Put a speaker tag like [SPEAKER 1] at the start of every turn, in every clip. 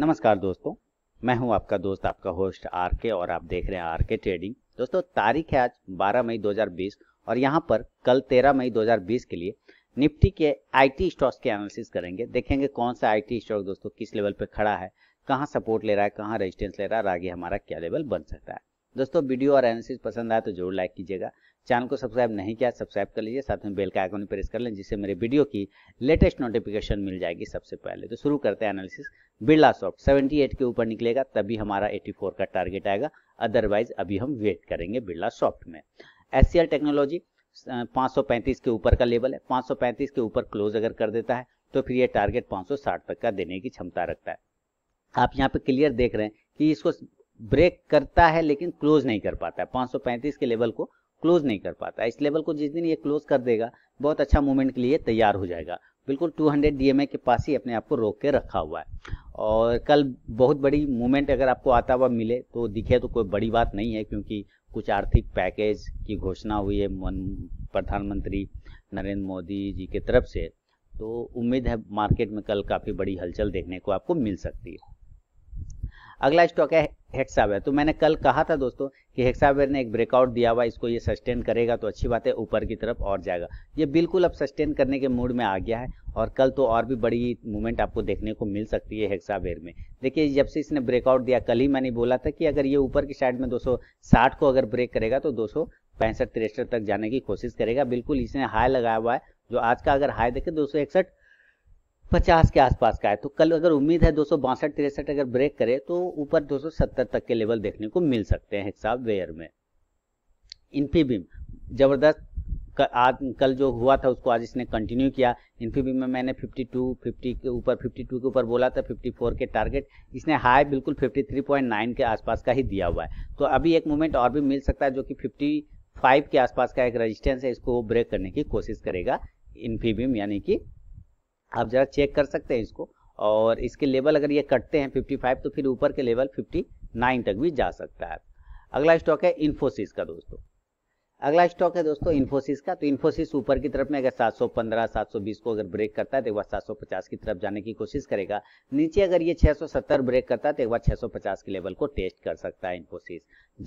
[SPEAKER 1] नमस्कार दोस्तों मैं हूं आपका दोस्त आपका होस्ट आर के और आप देख रहे हैं आर के ट्रेडिंग दोस्तों तारीख है आज 12 मई 2020 और यहां पर कल 13 मई 2020 के लिए निफ्टी के आईटी स्टॉक्स के एनालिसिस करेंगे देखेंगे कौन सा आईटी स्टॉक दोस्तों किस लेवल पर खड़ा है कहाँ सपोर्ट ले रहा है कहाँ रेजिस्टेंस ले रहा है और आगे हमारा क्या लेवल बन सकता है दोस्तों वीडियो और एनालिसिस पसंद आए तो जरूर लाइक कीजिएगा चैनल को सब्सक्राइब नहीं किया सब्सक्राइब कर लीजिए साथ में बेल का आइकन प्रेस कर लें जिससे मेरे वीडियो की लेटेस्ट नोटिफिकेशन मिल जाएगी सबसे पहले तो शुरू करते हैं एनालिसिस बिरला सॉफ्ट 78 के ऊपर निकलेगा तभी हमारा 84 का टारगेट आएगा अदरवाइज अभी हम वेट करेंगे बिरला सॉफ्ट में एस टेक्नोलॉजी पाँच के ऊपर का लेवल है पाँच के ऊपर क्लोज अगर कर देता है तो फिर ये टारगेट पाँच तक का देने की क्षमता रखता है आप यहाँ पे क्लियर देख रहे हैं कि इसको ब्रेक करता है लेकिन क्लोज नहीं कर पाता है 535 के लेवल को क्लोज नहीं कर पाता इस लेवल को जिस दिन ये क्लोज कर देगा बहुत अच्छा मूवमेंट के लिए तैयार हो जाएगा बिल्कुल 200 डीएमए के पास ही अपने आप को रोक के रखा हुआ है और कल बहुत बड़ी मूवमेंट अगर आपको आता हुआ मिले तो दिखे तो कोई बड़ी बात नहीं है क्योंकि कुछ आर्थिक पैकेज की घोषणा हुई है प्रधानमंत्री नरेंद्र मोदी जी के तरफ से तो उम्मीद है मार्केट में कल काफ़ी बड़ी हलचल देखने को आपको मिल सकती है अगला स्टॉक है हेक्सावेयर तो मैंने कल कहा था दोस्तों कि हेक्सावेयर ने एक ब्रेकआउट दिया हुआ इसको ये सस्टेन करेगा तो अच्छी बात है ऊपर की तरफ और जाएगा ये बिल्कुल अब सस्टेन करने के मूड में आ गया है और कल तो और भी बड़ी मूवमेंट आपको देखने को मिल सकती है हेक्सावेयर में देखिए जब से इसने ब्रेकआउट दिया कल ही मैंने बोला था कि अगर ये ऊपर की साइड में दो को अगर ब्रेक करेगा तो दो पैंसठ तिरसठ तक जाने की कोशिश करेगा बिल्कुल इसने हाई लगाया हुआ है जो आज का अगर हाई देखें दो सौ इकसठ पचास के आसपास का है तो कल अगर उम्मीद है दो सौ बासठ तिरसठ अगर ब्रेक करे तो ऊपर दो सौ सत्तर तक के लेवल देखने को मिल सकते हैं हिसाब वेयर में इन्फीबीम जबरदस्त आज कल जो हुआ था उसको आज इसने कंटिन्यू किया इन्फीबीम में मैंने 52 50 के ऊपर 52 के ऊपर बोला था 54 के टारगेट इसने हाई बिल्कुल 53.9 के आसपास का ही दिया हुआ है तो अभी एक मोमेंट और भी मिल सकता है जो कि फिफ्टी के आसपास का एक रजिस्टेंस है इसको ब्रेक करने की कोशिश करेगा इन्फीबीम यानी कि आप ज़रा चेक कर सकते हैं इसको और इसके लेवल अगर ये कटते हैं 55 तो फिर ऊपर के लेवल 59 तक भी जा सकता है अगला स्टॉक है इन्फोसिस का दोस्तों अगला स्टॉक है दोस्तों इन्फोसिस का तो इन्फोसिस ऊपर की तरफ में अगर 715 720 को अगर ब्रेक करता है तो एक बार 750 की तरफ जाने की कोशिश करेगा नीचे अगर ये 670 ब्रेक करता है तो एक बार 650 के लेवल को टेस्ट कर सकता है इन्फोसिस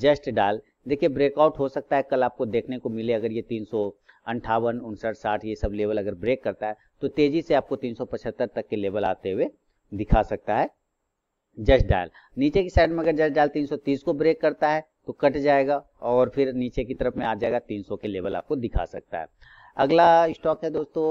[SPEAKER 1] जस्ट डाल देखिए ब्रेकआउट हो सकता है कल आपको देखने को मिले अगर ये 300 अंठावन उनसठ साठ ये सब लेवल अगर ब्रेक करता है तो तेजी से आपको तीन तक के लेवल आते हुए दिखा सकता है जस्ट डायल नीचे की साइड में अगर जस्ट डायल 330 को ब्रेक करता है तो कट जाएगा और फिर नीचे की तरफ में आ जाएगा 300 के लेवल आपको दिखा सकता है अगला स्टॉक है दोस्तों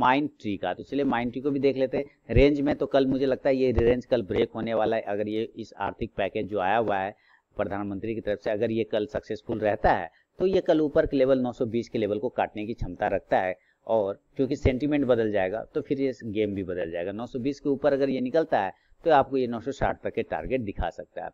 [SPEAKER 1] माइंड ट्री का तो चलिए माइंड ट्री को भी देख लेते हैं रेंज में तो कल मुझे लगता है ये रेंज कल ब्रेक होने वाला है अगर ये इस आर्थिक पैकेज जो आया हुआ है प्रधानमंत्री की तरफ से अगर ये कल सक्सेसफुल रहता है तो ये कल ऊपर के लेवल 920 के लेवल को काटने की क्षमता रखता है और क्योंकि सेंटीमेंट बदल जाएगा तो फिर ये गेम भी बदल जाएगा 920 के ऊपर अगर ये निकलता है तो आपको ये 960 तक के टारगेट दिखा सकता है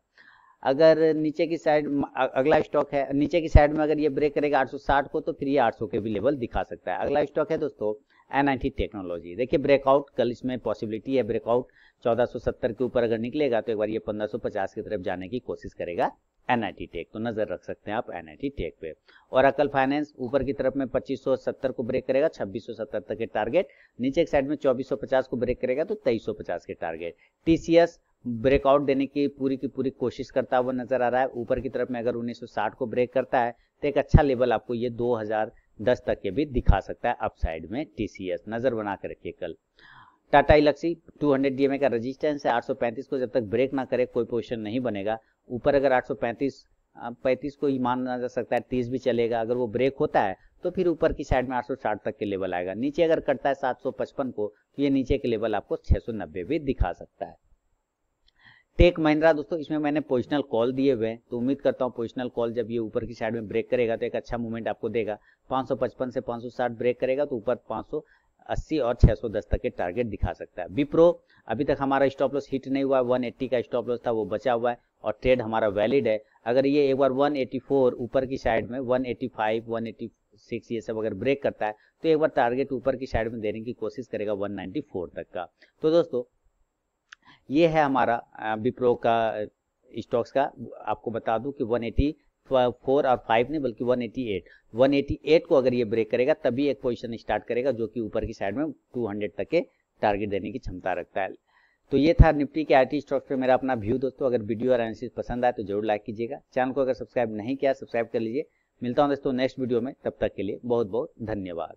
[SPEAKER 1] अगर नीचे की साइड अगला स्टॉक है नीचे की साइड में अगर ये ब्रेक करेगा 860 को तो फिर ये 800 के भी लेवल दिखा सकता है अगला स्टॉक है दोस्तों एन टेक्नोलॉजी देखिए ब्रेकआउट कल इसमें पॉसिबिलिटी है ब्रेकआउट 1470 के ऊपर अगर निकलेगा तो एक बार ये 1550 की तरफ जाने की कोशिश करेगा एन टेक तो नज़र रख सकते हैं आप एन टेक पे और अकल फाइनेंस ऊपर की तरफ में 2570 को ब्रेक करेगा 2670 तक के टारगेट नीचे एक साइड में 2450 को ब्रेक करेगा तो 2350 के टारगेट टीसीएस ब्रेकआउट देने की पूरी की पूरी कोशिश करता हुआ नजर आ रहा है ऊपर की तरफ में अगर 1960 को ब्रेक करता है तो एक अच्छा लेवल आपको ये 2010 तक के भी दिखा सकता है अपसाइड में टीसीएस नजर बना के रखिए कल टाटा इलेक्सी 200 डीएमए का रेजिस्टेंस है 835 को जब तक ब्रेक ना करे कोई पोजिशन नहीं बनेगा ऊपर अगर 835 35 को ही माना जा सकता है 30 भी चलेगा अगर वो ब्रेक होता है तो फिर ऊपर की साइड में 860 तक के लेवल आएगा नीचे अगर कटता है 755 को तो ये नीचे के लेवल आपको 690 भी दिखा सकता है टेक महिंद्रा दोस्तों इसमें मैंने पोजिशनल कॉल दिए हुए हैं तो उम्मीद करता हूँ पोजिशनल कॉल जब ये ऊपर की साइड में ब्रेक करेगा तो एक अच्छा मूवमेंट आपको देगा पचपन से साठ ब्रेक करेगा तो ऊपर अस्सी और 610 तक के टारगेट दिखा सकता है विप्रो अभी तक हमारा स्टॉप लॉस हिट नहीं हुआ है 180 का स्टॉप लॉस था वो बचा हुआ है और ट्रेड हमारा वैलिड है अगर ये एक बार 184 ऊपर की साइड में 185 186 ये सब अगर ब्रेक करता है तो एक बार टारगेट ऊपर की साइड में देने की कोशिश करेगा 194 तक का तो दोस्तों ये है हमारा विप्रो का स्टॉक्स का आपको बता दूं कि 180 फोर और फाइव नहीं बल्कि 188 188 को अगर ये ब्रेक करेगा तभी एक पोजीशन स्टार्ट करेगा जो कि ऊपर की साइड में 200 तक के टारगेट देने की क्षमता रखता है तो ये था निफ्टी के आईटी स्टॉक्स पे मेरा अपना व्यू दोस्तों अगर वीडियो और एनालिसिस पसंद आए तो जरूर लाइक कीजिएगा चैनल को अगर सब्सक्राइब नहीं किया सब्सक्राइब कर लीजिए मिलता हूँ दोस्तों नेक्स्ट वीडियो में तब तक के लिए बहुत बहुत धन्यवाद